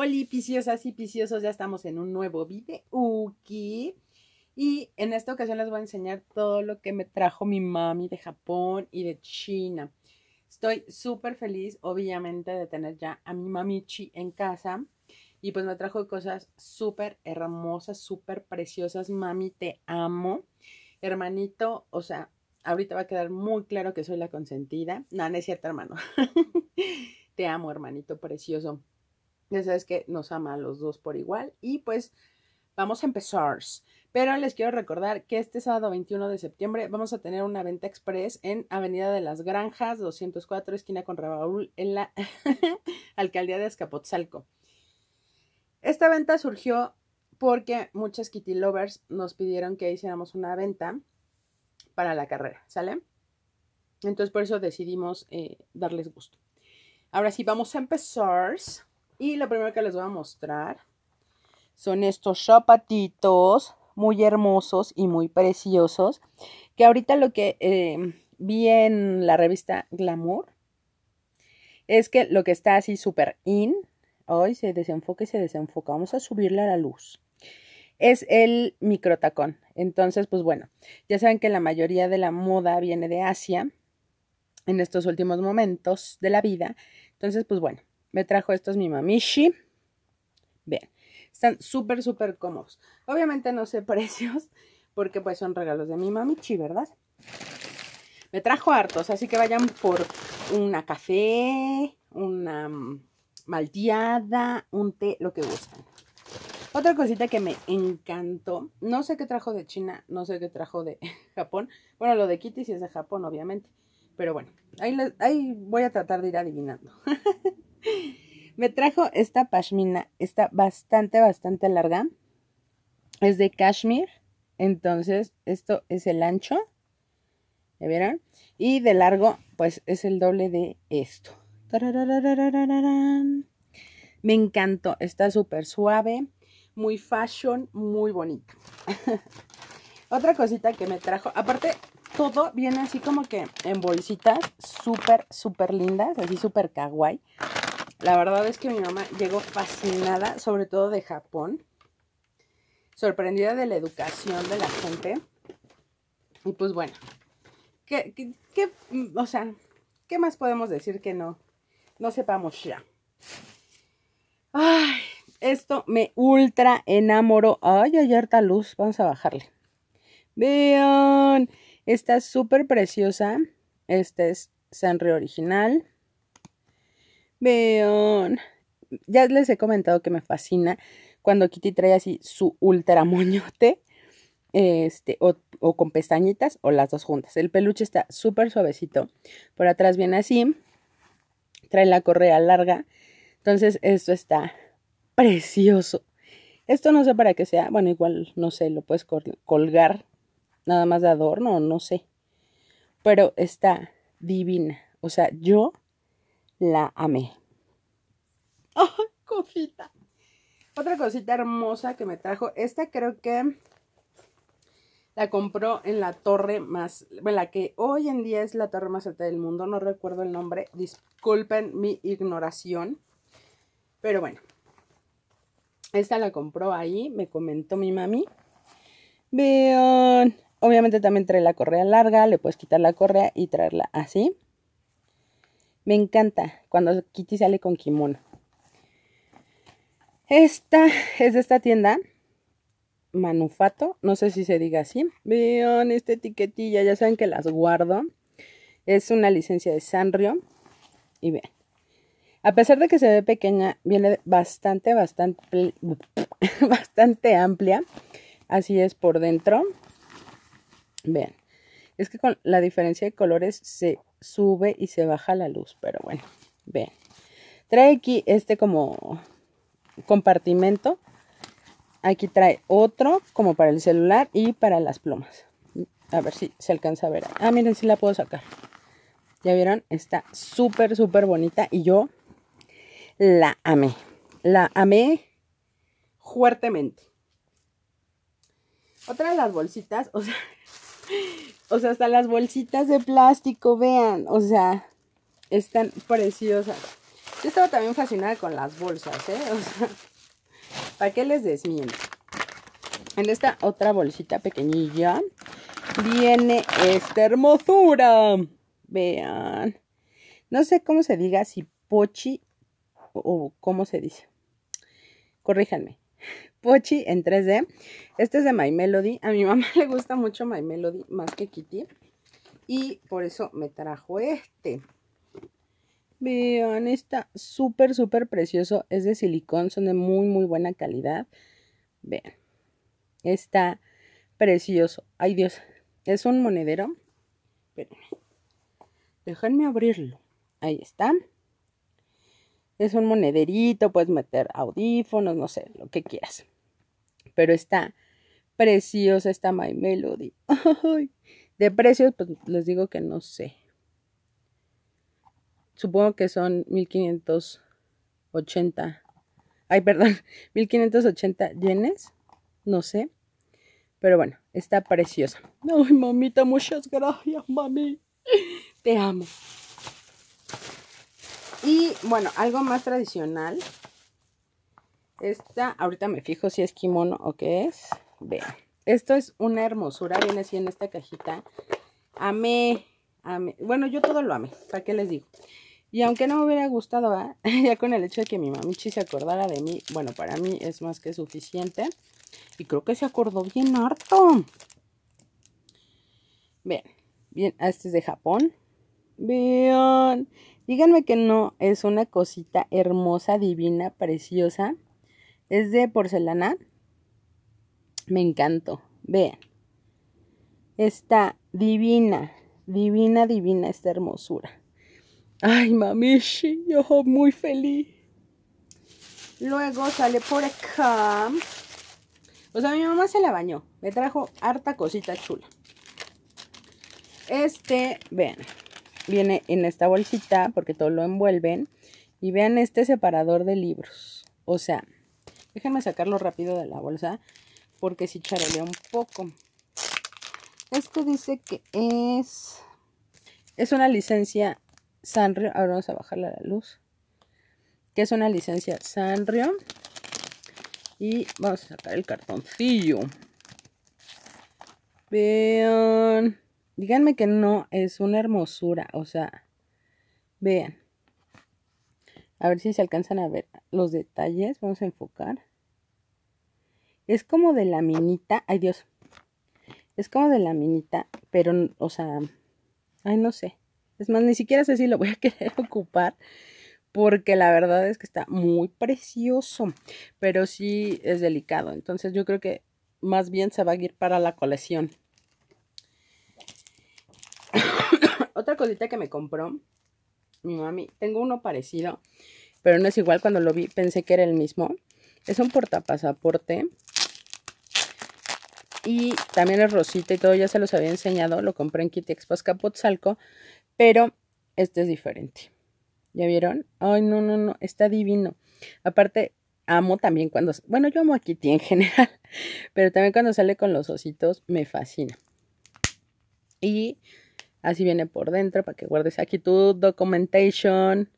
¡Hola, piciosas y piciosos, ya estamos en un nuevo video. Uki. Y en esta ocasión les voy a enseñar todo lo que me trajo mi mami de Japón y de China. Estoy súper feliz, obviamente, de tener ya a mi mamichi en casa. Y pues me trajo cosas súper hermosas, súper preciosas. Mami, te amo. Hermanito, o sea, ahorita va a quedar muy claro que soy la consentida. No, no es cierto, hermano. te amo, hermanito precioso. Ya sabes que nos ama a los dos por igual. Y pues vamos a empezar. Pero les quiero recordar que este sábado 21 de septiembre vamos a tener una venta express en Avenida de las Granjas, 204, esquina con Raúl, en la alcaldía de Escapotzalco Esta venta surgió porque muchas Kitty Lovers nos pidieron que hiciéramos una venta para la carrera, ¿sale? Entonces por eso decidimos eh, darles gusto. Ahora sí, vamos a empezar. Y lo primero que les voy a mostrar son estos zapatitos muy hermosos y muy preciosos. Que ahorita lo que em, vi en la revista Glamour es que lo que está así súper in, hoy se desenfoca y se desenfoca, vamos a subirle a la luz, es el microtacón. Entonces, pues bueno, ya saben que la mayoría de la moda viene de Asia en estos últimos momentos de la vida. Entonces, pues bueno, me trajo estos mi mamichi Vean, están súper, súper cómodos. Obviamente no sé precios, porque pues son regalos de mi mamichi, ¿verdad? Me trajo hartos, así que vayan por una café, una mm, malteada, un té, lo que gustan. Otra cosita que me encantó, no sé qué trajo de China, no sé qué trajo de Japón. Bueno, lo de Kitty sí es de Japón, obviamente. Pero bueno, ahí, ahí voy a tratar de ir adivinando. Me trajo esta pashmina, está bastante, bastante larga. Es de cashmere, entonces esto es el ancho, ¿ya vieron? Y de largo, pues es el doble de esto. Me encantó, está súper suave, muy fashion, muy bonito. Otra cosita que me trajo, aparte todo viene así como que en bolsitas súper, súper lindas, así súper kawaii. La verdad es que mi mamá llegó fascinada, sobre todo de Japón, sorprendida de la educación de la gente. Y pues bueno, ¿qué, o sea, ¿qué más podemos decir que no, no sepamos ya? Ay, esto me ultra enamoró. Ay, hay harta luz, vamos a bajarle. Vean, está súper preciosa. Este es Sanrio original. Vean. Ya les he comentado que me fascina cuando Kitty trae así su ultra moñote. Este, o, o con pestañitas o las dos juntas. El peluche está súper suavecito. Por atrás viene así. Trae la correa larga. Entonces, esto está precioso. Esto no sé para qué sea. Bueno, igual, no sé, lo puedes colgar nada más de adorno, no sé. Pero está divina. O sea, yo la amé. ¡Oh, cosita! Otra cosita hermosa que me trajo. Esta creo que la compró en la torre más, bueno, la que hoy en día es la torre más alta del mundo, no recuerdo el nombre, disculpen mi ignoración, pero bueno, esta la compró ahí, me comentó mi mami. Vean, obviamente también trae la correa larga, le puedes quitar la correa y traerla así. Me encanta cuando Kitty sale con kimono. Esta es de esta tienda. Manufato, no sé si se diga así. Vean esta etiquetilla, ya saben que las guardo. Es una licencia de Sanrio. Y vean. A pesar de que se ve pequeña, viene bastante, bastante, bastante amplia. Así es por dentro. Vean. Es que con la diferencia de colores se sube y se baja la luz, pero bueno, ven Trae aquí este como compartimento. Aquí trae otro como para el celular y para las plumas. A ver si se alcanza a ver. Ah, miren, si la puedo sacar. Ya vieron, está súper, súper bonita y yo la amé. La amé fuertemente. Otra de las bolsitas, o sea, o sea, hasta las bolsitas de plástico, vean. O sea, están preciosas. Yo estaba también fascinada con las bolsas, ¿eh? O sea, ¿para qué les desmiento? En esta otra bolsita pequeñilla viene esta hermosura. Vean. No sé cómo se diga, si pochi o cómo se dice. Corríjanme. Pochi en 3D. Este es de My Melody. A mi mamá le gusta mucho My Melody más que Kitty. Y por eso me trajo este. Vean, está súper, súper precioso. Es de silicón, son de muy, muy buena calidad. Vean, está precioso. Ay, Dios, es un monedero. Espérenme. Déjenme abrirlo. Ahí está es un monederito, puedes meter audífonos, no sé, lo que quieras. Pero está preciosa esta My Melody. De precios, pues les digo que no sé. Supongo que son 1580. Ay, perdón, 1580 yenes. No sé. Pero bueno, está preciosa. Ay, mamita, muchas gracias, mami. Te amo. Y bueno, algo más tradicional. Esta, ahorita me fijo si es kimono o qué es. Vean, esto es una hermosura, viene así en esta cajita. Amé, Bueno, yo todo lo amé, ¿para qué les digo? Y aunque no me hubiera gustado, ya con el hecho de que mi mamichi se acordara de mí, bueno, para mí es más que suficiente. Y creo que se acordó bien harto. Bien, bien, este es de Japón. Bien. Díganme que no es una cosita hermosa, divina, preciosa. Es de porcelana. Me encantó. Vean. Está divina, divina, divina esta hermosura. Ay, mami yo muy feliz. Luego sale por acá. O sea, mi mamá se la bañó. Me trajo harta cosita chula. Este, vean viene en esta bolsita porque todo lo envuelven. Y vean este separador de libros. O sea, déjenme sacarlo rápido de la bolsa porque si sí un poco. Esto dice que es... Es una licencia Sanrio. Ahora vamos a bajarle la luz. Que es una licencia Sanrio. Y vamos a sacar el cartoncillo. Vean. Díganme que no es una hermosura, o sea, vean. A ver si se alcanzan a ver los detalles, vamos a enfocar. Es como de la minita, ay Dios. Es como de la minita, pero, o sea, ay no sé. Es más, ni siquiera sé si lo voy a querer ocupar porque la verdad es que está muy precioso, pero sí es delicado. Entonces yo creo que más bien se va a ir para la colección. Otra cosita que me compró mi mami, tengo uno parecido, pero no es igual. Cuando lo vi pensé que era el mismo. Es un portapasaporte. Y también es rosita y todo, ya se los había enseñado. Lo compré en Kitty Expo Capotzalco, pero este es diferente. ¿Ya vieron? Ay, no, no, no, está divino. Aparte, amo también cuando, bueno, yo amo a Kitty en general, pero también cuando sale con los ositos me fascina. Y Así viene por dentro para que guardes aquí tu documentation.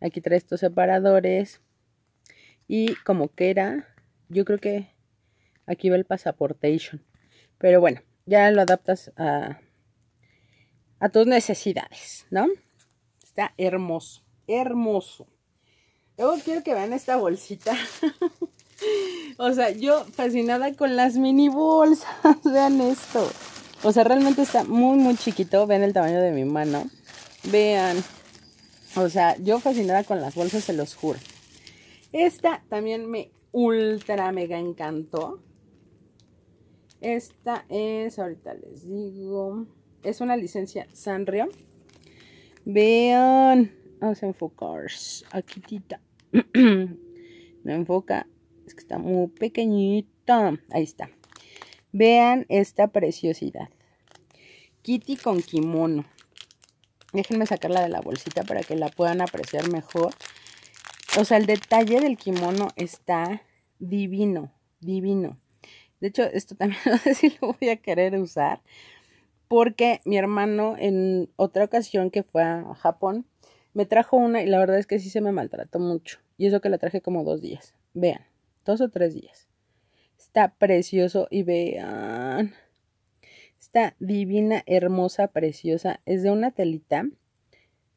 Aquí traes tus separadores. Y como quiera, yo creo que aquí va el pasaportation. Pero bueno, ya lo adaptas a, a tus necesidades, ¿no? Está hermoso, hermoso. Luego quiero que vean esta bolsita. o sea, yo fascinada con las mini bolsas. vean esto. O sea, realmente está muy, muy chiquito. Vean el tamaño de mi mano. Vean. O sea, yo fascinada con las bolsas, se los juro. Esta también me ultra mega encantó. Esta es, ahorita les digo, es una licencia Sanrio. Vean, vamos a enfocar. Aquí tita. no enfoca, es que está muy pequeñita. Ahí está. Vean esta preciosidad. Kitty con kimono. Déjenme sacarla de la bolsita para que la puedan apreciar mejor. O sea, el detalle del kimono está divino, divino. De hecho, esto también no lo voy a querer usar. Porque mi hermano en otra ocasión que fue a Japón, me trajo una y la verdad es que sí se me maltrató mucho. Y eso que la traje como dos días. Vean, dos o tres días. Está precioso y vean. Está divina, hermosa, preciosa. Es de una telita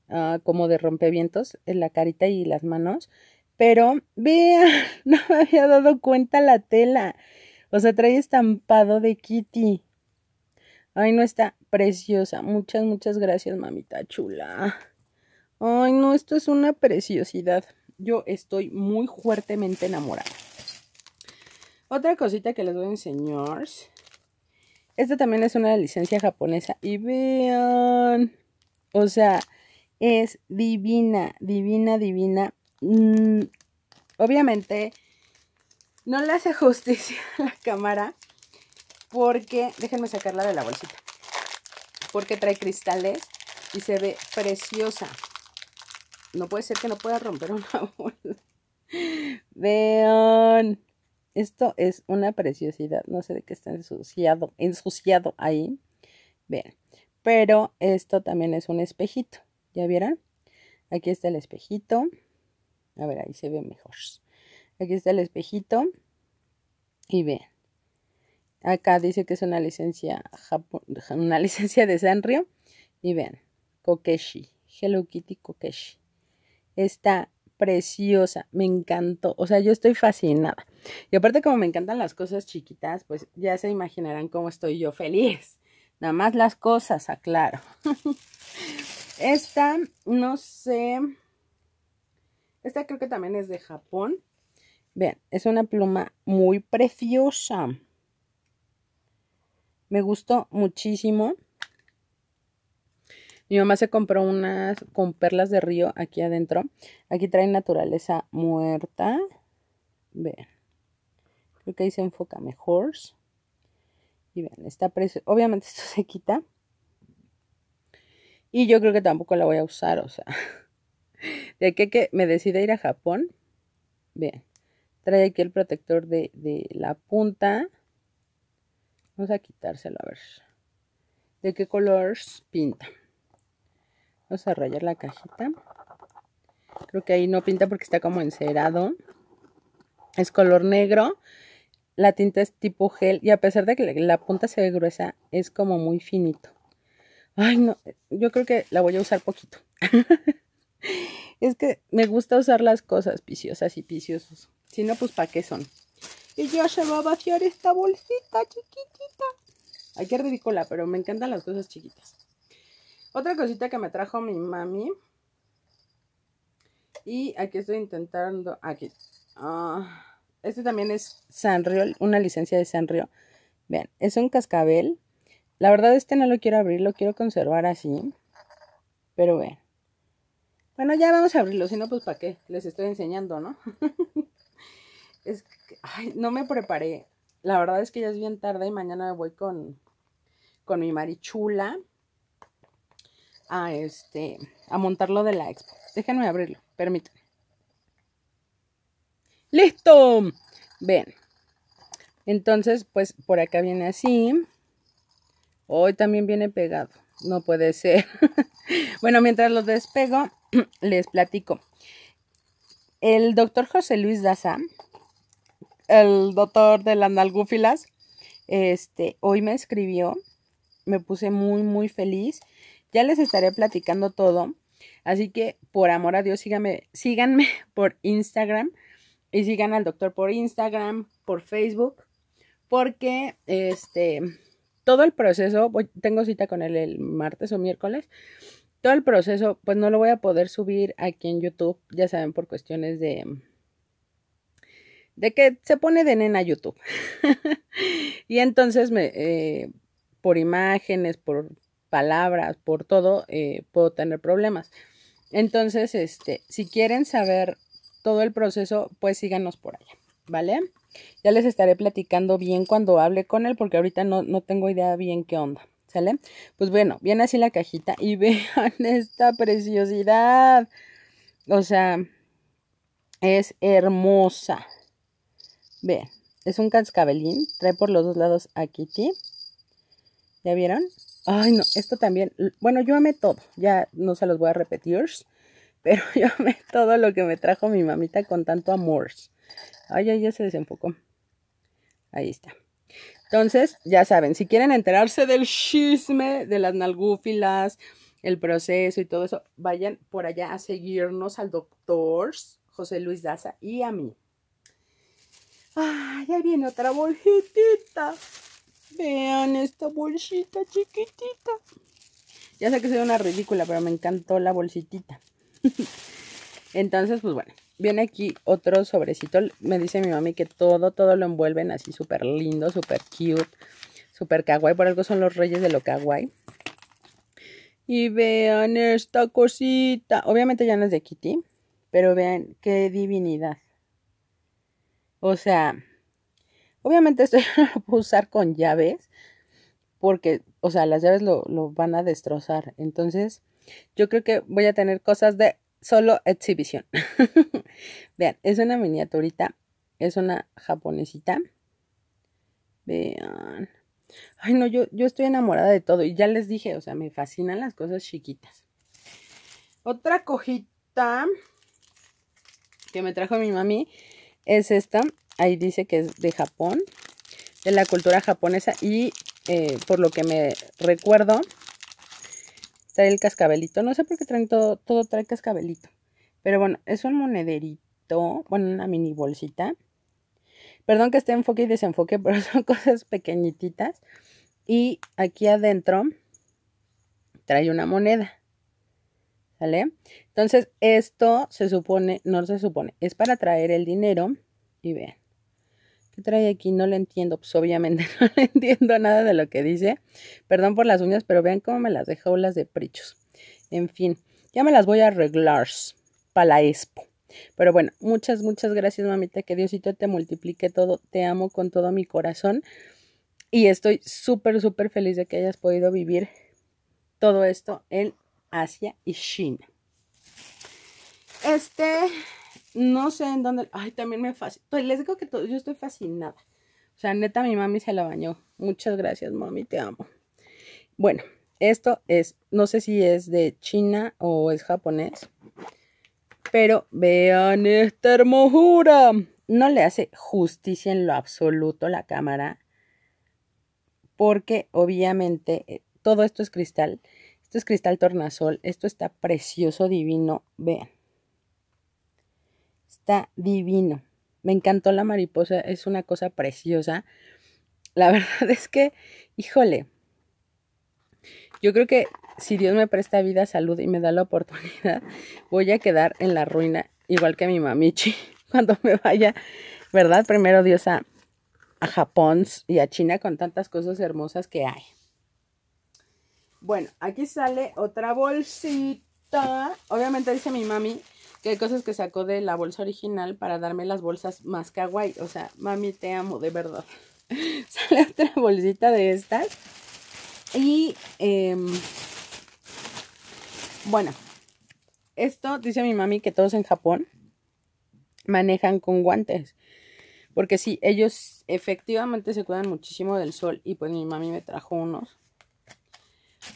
ah, como de rompevientos en la carita y las manos. Pero vean, no me había dado cuenta la tela. O sea, trae estampado de Kitty. Ay, no está preciosa. Muchas, muchas gracias, mamita chula. Ay, no, esto es una preciosidad. Yo estoy muy fuertemente enamorada. Otra cosita que les voy a enseñar. Esta también es una licencia japonesa. Y vean. O sea, es divina, divina, divina. Mm, obviamente, no le hace justicia a la cámara. Porque, déjenme sacarla de la bolsita. Porque trae cristales y se ve preciosa. No puede ser que no pueda romper una bolsa. Vean. Esto es una preciosidad. No sé de qué está ensuciado, ensuciado ahí. Vean. Pero esto también es un espejito. ¿Ya vieron? Aquí está el espejito. A ver, ahí se ve mejor. Aquí está el espejito. Y vean. Acá dice que es una licencia, una licencia de Sanrio. Y ven Kokeshi. Hello Kitty Kokeshi. Está preciosa, me encantó, o sea, yo estoy fascinada. Y aparte como me encantan las cosas chiquitas, pues ya se imaginarán cómo estoy yo feliz. Nada más las cosas, aclaro. esta, no sé, esta creo que también es de Japón. Vean, es una pluma muy preciosa. Me gustó muchísimo. Mi mamá se compró unas con perlas de río aquí adentro. Aquí trae naturaleza muerta. Vean. Creo que ahí se enfoca mejor. Y vean, está precio. Obviamente esto se quita. Y yo creo que tampoco la voy a usar, o sea. De que me decida ir a Japón. Vean. Trae aquí el protector de, de la punta. Vamos a quitárselo, a ver. ¿De qué color pinta? Vamos a rayar la cajita. Creo que ahí no pinta porque está como encerado. Es color negro. La tinta es tipo gel y a pesar de que la punta se ve gruesa, es como muy finito. Ay, no, yo creo que la voy a usar poquito. es que me gusta usar las cosas piciosas y piciosos. Si no, pues ¿para qué son? Y yo se va a vaciar esta bolsita chiquitita. Ay, qué ridícula, pero me encantan las cosas chiquitas. Otra cosita que me trajo mi mami. Y aquí estoy intentando, aquí. Ah, este también es Sanrio, una licencia de Sanrio. Vean, es un cascabel. La verdad este no lo quiero abrir, lo quiero conservar así. Pero vean. Bueno, ya vamos a abrirlo, si no, pues para qué. Les estoy enseñando, ¿no? es que, no me preparé. La verdad es que ya es bien tarde y mañana me voy con, con mi marichula a este a montarlo de la expo. Déjenme abrirlo, permítanme. ¡Listo! Ven. Entonces, pues por acá viene así. Hoy también viene pegado. No puede ser. bueno, mientras lo despego, les platico. El doctor José Luis Daza, el doctor de la nalgúfilas, este, hoy me escribió. Me puse muy, muy feliz ya les estaré platicando todo. Así que, por amor a Dios, síganme, síganme por Instagram y sigan al doctor por Instagram, por Facebook, porque este, todo el proceso, tengo cita con él el martes o miércoles, todo el proceso, pues no lo voy a poder subir aquí en YouTube, ya saben, por cuestiones de, de que se pone de nena YouTube. y entonces me, eh, por imágenes, por palabras, por todo, eh, puedo tener problemas. Entonces, este, si quieren saber todo el proceso, pues síganos por allá, ¿vale? Ya les estaré platicando bien cuando hable con él, porque ahorita no, no tengo idea bien qué onda, ¿sale? Pues bueno, viene así la cajita y vean esta preciosidad. O sea, es hermosa. Vean, es un cascabelín, trae por los dos lados a Kitty. ¿Ya vieron? Ay, no, esto también. Bueno, yo amé todo. Ya no se los voy a repetir. Pero yo amé todo lo que me trajo mi mamita con tanto amor. Ay, ay, ya se desenfocó. Ahí está. Entonces, ya saben, si quieren enterarse del chisme, de las nalgúfilas, el proceso y todo eso, vayan por allá a seguirnos al doctor José Luis Daza y a mí. ¡Ay, ahí viene otra boljetita. Vean esta bolsita chiquitita. Ya sé que soy una ridícula, pero me encantó la bolsitita. Entonces, pues bueno, viene aquí otro sobrecito. Me dice mi mami que todo, todo lo envuelven así súper lindo, súper cute, súper kawaii. Por algo son los reyes de lo kawaii. Y vean esta cosita. Obviamente ya no es de Kitty, pero vean qué divinidad. O sea, Obviamente esto lo puedo usar con llaves porque, o sea, las llaves lo, van a destrozar. Entonces, yo creo que voy a tener cosas de solo exhibición. Vean, es una miniaturita, es una japonesita. Vean. Ay, no, yo, yo estoy enamorada de todo. Y ya les dije, o sea, me fascinan las cosas chiquitas. Otra cojita que me trajo mi mami es esta ahí dice que es de Japón, de la cultura japonesa y eh, por lo que me recuerdo, trae el cascabelito. No sé por qué traen todo, todo trae cascabelito. Pero bueno, es un monederito, bueno, una mini bolsita. Perdón que esté enfoque y desenfoque, pero son cosas pequeñititas. Y aquí adentro trae una moneda. ¿Sale? Entonces, esto se supone, no se supone, es para traer el dinero. Y vean, ¿qué trae aquí? No lo entiendo, pues obviamente no le entiendo nada de lo que dice. Perdón por las uñas, pero vean cómo me las dejó las de prichos. En fin, ya me las voy a arreglar para la expo. Pero bueno, muchas, muchas gracias, mamita. Que Diosito te multiplique todo. Te amo con todo mi corazón. Y estoy súper, súper feliz de que hayas podido vivir todo esto en Asia y China. Este no sé en dónde. Ay, también me fascina. Pues, les digo que yo estoy fascinada. O sea, neta, mi mami se la bañó. Muchas gracias, mami, te amo. Bueno, esto es, no sé si es de China o es japonés. Pero vean esta hermosura. No le hace justicia en lo absoluto la cámara. Porque obviamente eh, todo esto es cristal. Esto es cristal tornasol. Esto está precioso, divino. Vean está divino. Me encantó la mariposa, es una cosa preciosa. La verdad es que, híjole, yo creo que si Dios me presta vida, salud y me da la oportunidad, voy a quedar en la ruina, igual que mi mamichi, cuando me vaya, ¿verdad? Primero Dios a, a Japón y a China con tantas cosas hermosas que hay. Bueno, aquí sale otra bolsita. Obviamente dice mi mami que hay cosas que sacó de la bolsa original para darme las bolsas más kawaii. O sea, mami, te amo, de verdad. Sale otra bolsita de estas. Y em, bueno, esto dice mi mami que todos en Japón manejan con guantes. Porque sí, ellos efectivamente se cuidan muchísimo del sol. Y pues mi mami me trajo unos.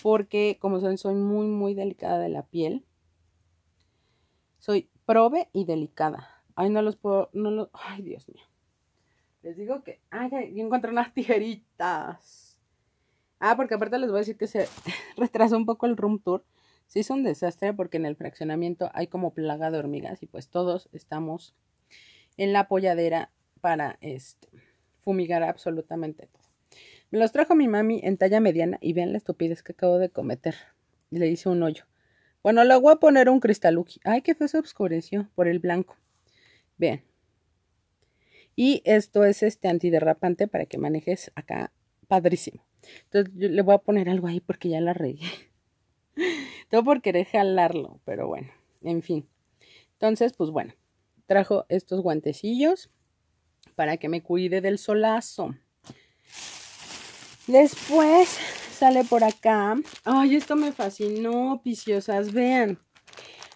Porque como saben, soy muy, muy delicada de la piel. Soy probe y delicada. Ay, no los puedo, no los, ay, Dios mío. Les digo que, ay, yo encontré unas tijeritas. Ah, porque aparte les voy a decir que se retrasó un poco el room tour. Sí es un desastre porque en el fraccionamiento hay como plaga de hormigas y pues todos estamos en la polladera para este, fumigar absolutamente todo. Me los trajo mi mami en talla mediana y vean la estupidez que acabo de cometer. Le hice un hoyo. Bueno, le voy a poner un cristaluki. Ay, que feo se oscureció por el blanco. Bien. Y esto es este antiderrapante para que manejes acá padrísimo. Entonces yo le voy a poner algo ahí porque ya la regué. Todo por querer jalarlo, pero bueno, en fin. Entonces, pues bueno, trajo estos guantecillos para que me cuide del solazo. Después sale por acá. Ay, esto me fascinó, piciosas. Vean.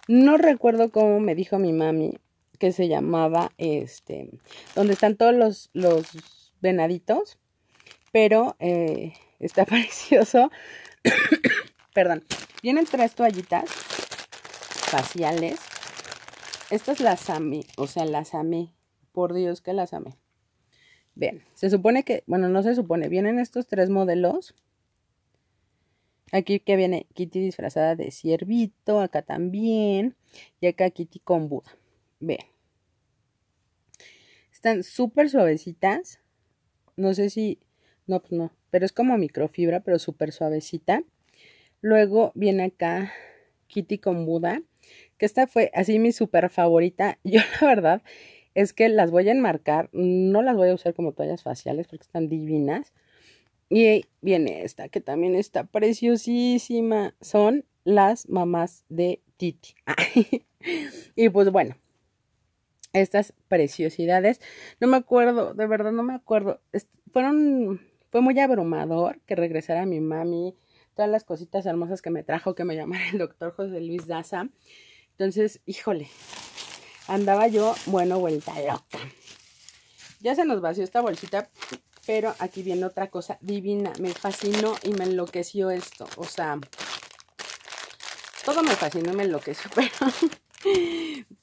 No recuerdo cómo me dijo mi mami que se llamaba este. Donde están todos los, venaditos. Pero eh, está precioso. Perdón. Vienen tres toallitas faciales. Estas las amé. O sea, las amé. Por Dios que las amé. Bien, se supone que, bueno, no se supone, vienen estos tres modelos Aquí que viene Kitty disfrazada de ciervito, acá también. Y acá Kitty con Buda. Vean. Están súper suavecitas. No sé si... No, pues no. Pero es como microfibra, pero súper suavecita. Luego viene acá Kitty con Buda. Que esta fue así mi súper favorita. Yo la verdad es que las voy a enmarcar. No las voy a usar como toallas faciales porque están divinas y viene esta, que también está preciosísima. Son las mamás de Titi. y pues bueno, estas preciosidades. No me acuerdo, de verdad no me acuerdo. Fueron, fue muy abrumador que regresara mi mami, todas las cositas hermosas que me trajo, que me llamara el doctor José Luis Daza. Entonces, híjole, andaba yo, bueno, vuelta loca. Ya se nos vació esta bolsita pero aquí viene otra cosa divina. Me fascinó y me enloqueció esto. O sea, todo me fascinó y me enloqueció, pero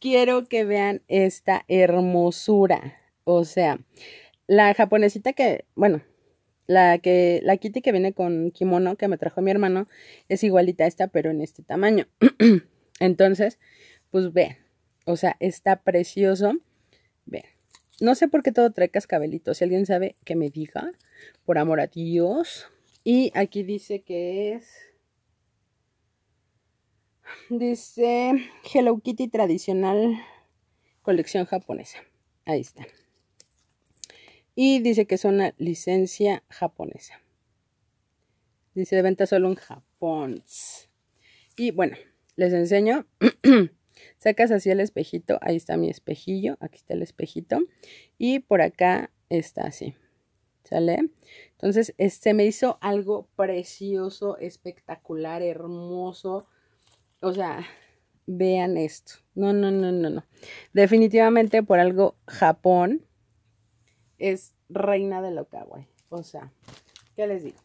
quiero que vean esta hermosura. O sea, la japonesita que, bueno, la que, la Kitty que viene con kimono que me trajo mi hermano es igualita a esta, pero en este tamaño. Entonces, pues vean, o sea, está precioso. Vean. No sé por qué todo trae cascabelitos. Si alguien sabe, que me diga. Por amor a Dios. Y aquí dice que es... Dice Hello Kitty tradicional colección japonesa. Ahí está. Y dice que es una licencia japonesa. Dice de venta solo en Japón. Y bueno, les enseño Sacas así el espejito, ahí está mi espejillo, aquí está el espejito y por acá está así. ¿Sale? Entonces, este me hizo algo precioso, espectacular, hermoso. O sea, vean esto. No, no, no, no, no. Definitivamente por algo Japón es reina de lo kawaii. O sea, ¿qué les digo?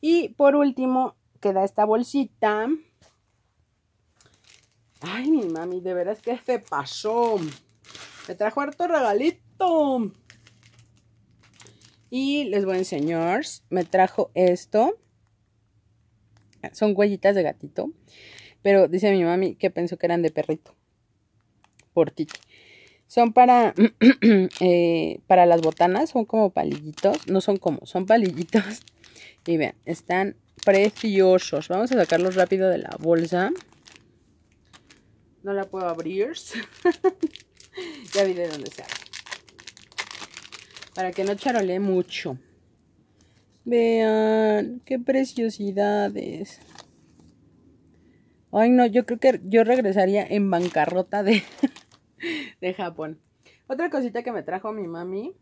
Y por último, queda esta bolsita Ay, mi mami, de veras que se pasó. Me trajo harto regalito. Y les voy a enseñar. Me trajo esto. Son huellitas de gatito. Pero dice mi mami que pensó que eran de perrito. Por ti. Son para, eh, para las botanas. Son como palillitos. No son como, son palillitos. Y vean, están preciosos. Vamos a sacarlos rápido de la bolsa. No la puedo abrir. ya vi de dónde se Para que no charolee mucho. Vean, qué preciosidades. Ay, no, yo creo que yo regresaría en bancarrota de, de Japón. Otra cosita que me trajo mi mami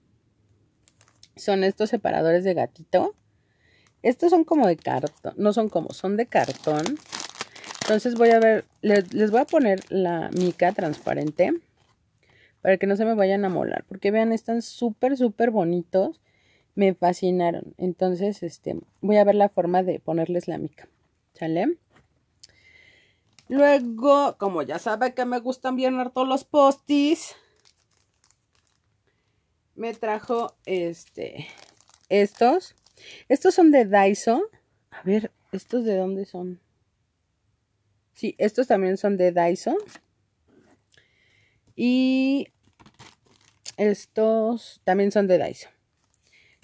son estos separadores de gatito. Estos son como de cartón, no son como, son de cartón. Entonces voy a ver, les, voy a poner la mica transparente para que no se me vayan a molar. Porque vean, están súper, súper bonitos. Me fascinaron. Entonces, este, voy a ver la forma de ponerles la mica. ¿Sale? Luego, como ya sabe que me gustan bien harto los postis, me trajo este, estos. Estos son de Daiso. A ver, ¿estos de dónde son? Sí, estos también son de Dyson. Y estos también son de Dyson.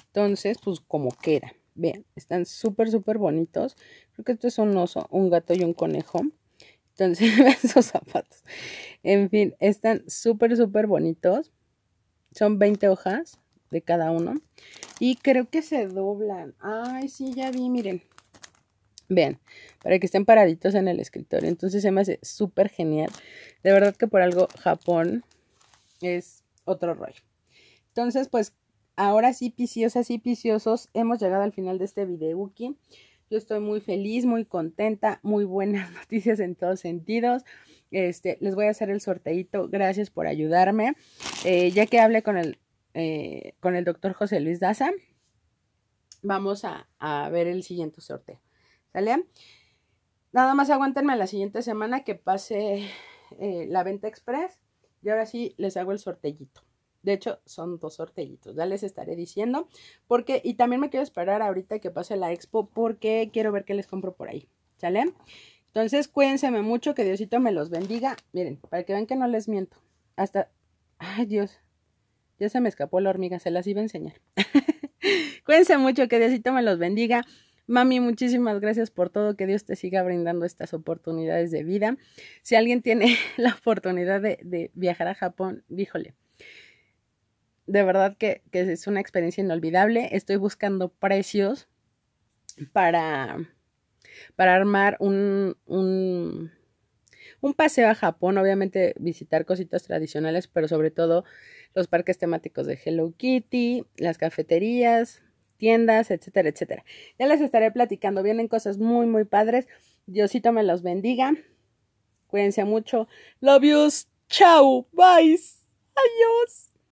Entonces, pues como queda. Vean, están súper, súper bonitos. Creo que esto es un oso, un gato y un conejo. Entonces, esos zapatos. En fin, están súper, súper bonitos. Son 20 hojas de cada uno. Y creo que se doblan. Ay, sí, ya vi, miren. Vean, para que estén paraditos en el escritorio. Entonces se me hace súper genial. De verdad que por algo Japón es otro rollo. Entonces, pues ahora sí, piciosas y piciosos, hemos llegado al final de este video aquí. Yo estoy muy feliz, muy contenta, muy buenas noticias en todos sentidos. Este, les voy a hacer el sorteito. Gracias por ayudarme. Eh, ya que hablé con el, eh, con el doctor José Luis Daza, vamos a ver el siguiente sorteo. ¿Sale? Nada más aguantenme la siguiente semana que pase eh, la venta express. Y ahora sí les hago el sortellito. De hecho, son dos sortellitos, ya les estaré diciendo. Porque, y también me quiero esperar ahorita que pase la expo porque quiero ver qué les compro por ahí. ¿Sale? Entonces, cuídense mucho, que Diosito me los bendiga. Miren, para que vean que no les miento. Hasta, ay Dios, ya se me escapó la hormiga, se las iba a enseñar. cuídense mucho, que Diosito me los bendiga. Mami, muchísimas gracias por todo, que Dios te siga brindando estas oportunidades de vida. Si alguien tiene la oportunidad de, viajar a Japón, díjole, de verdad que, es una experiencia inolvidable. Estoy buscando precios para, para armar un, un, paseo a Japón. Obviamente visitar cositas tradicionales, pero sobre todo los parques temáticos de Hello Kitty, las cafeterías, tiendas, etcétera, etcétera. Ya les estaré platicando, vienen cosas muy, muy padres. Diosito me los bendiga. Cuídense mucho. Love yous. Chao. Bye. Adiós.